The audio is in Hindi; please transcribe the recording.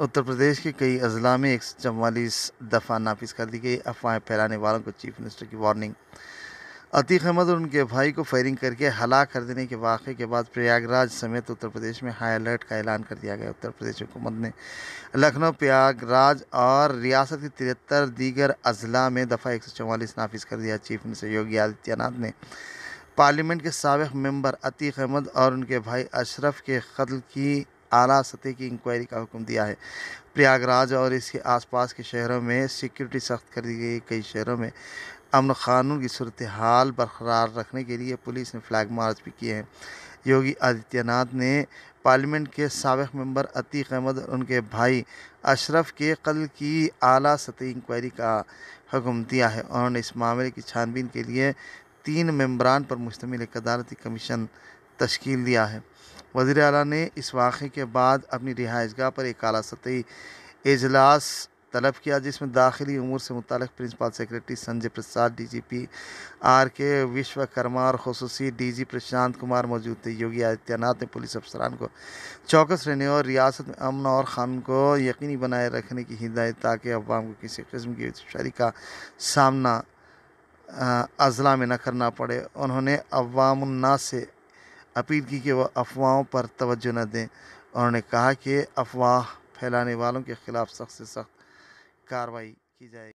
उत्तर प्रदेश के कई अजला में एक चवालीस दफ़ा नाफिस कर दी गई अफवाहें फैलाने वालों को चीफ मिनिस्टर की वार्निंग अतीक अहमद और उनके भाई को फायरिंग करके हलाक कर देने के वाक़े के बाद प्रयागराज समेत उत्तर प्रदेश में हाई अलर्ट का ऐलान कर दिया गया उत्तर प्रदेश हुकूमत ने लखनऊ प्रयागराज और रियासत के तिहत्तर दीगर अजला में दफ़ा एक सौ चवालीस नाफिज कर दिया चीफ मिनिस्टर योगी आदित्यनाथ ने पार्लियामेंट के सबक मेंबर अतीक अहमद और उनके भाई अशरफ के कत्ल की आला सतह की इंक्वायरी का हुक्म दिया है प्रयागराज और इसके आसपास के शहरों में सिक्योरिटी सख्त कर दी गई कई शहरों में अमन कानून की सूरत हाल बरकरार रखने के लिए पुलिस ने फ्लैग मार्च भी किए हैं योगी आदित्यनाथ ने पार्लियामेंट के सबक मेंबर अतीक अहमद और उनके भाई अशरफ के कल की आला सतह इंक्वायरी का हुक्म दिया है उन्होंने इस मामले की छानबीन के लिए तीन मेम्बरान पर मुश्तमिल एक अदालती कमीशन तश्कील दिया है वज़ी अला ने इस वाक़े के बाद अपनी रिहाइश गाह पर एक अला सतही अजलास तलब किया जिसमें दाखिली अमूर से मुतल principal secretary Sanjay Prasad D G P R K Vishwakarma और खसूस डी जी प्रशांत कुमार मौजूद थे योगी आदित्यनाथ ने पुलिस अफसरान को चौकस रहने और रियासत में अमन और खान को यकीनी बनाए रखने की हिदायत ताकि अवाम को किसी कस्म की शारी का सामना अजला में न करना पड़े उन्होंने अवामनास से अपील की कि वह अफवाहों पर तवज्जो न दें उन्होंने कहा कि अफवाह फैलाने वालों के ख़िलाफ़ सख्त से सख्त कार्रवाई की जाएगी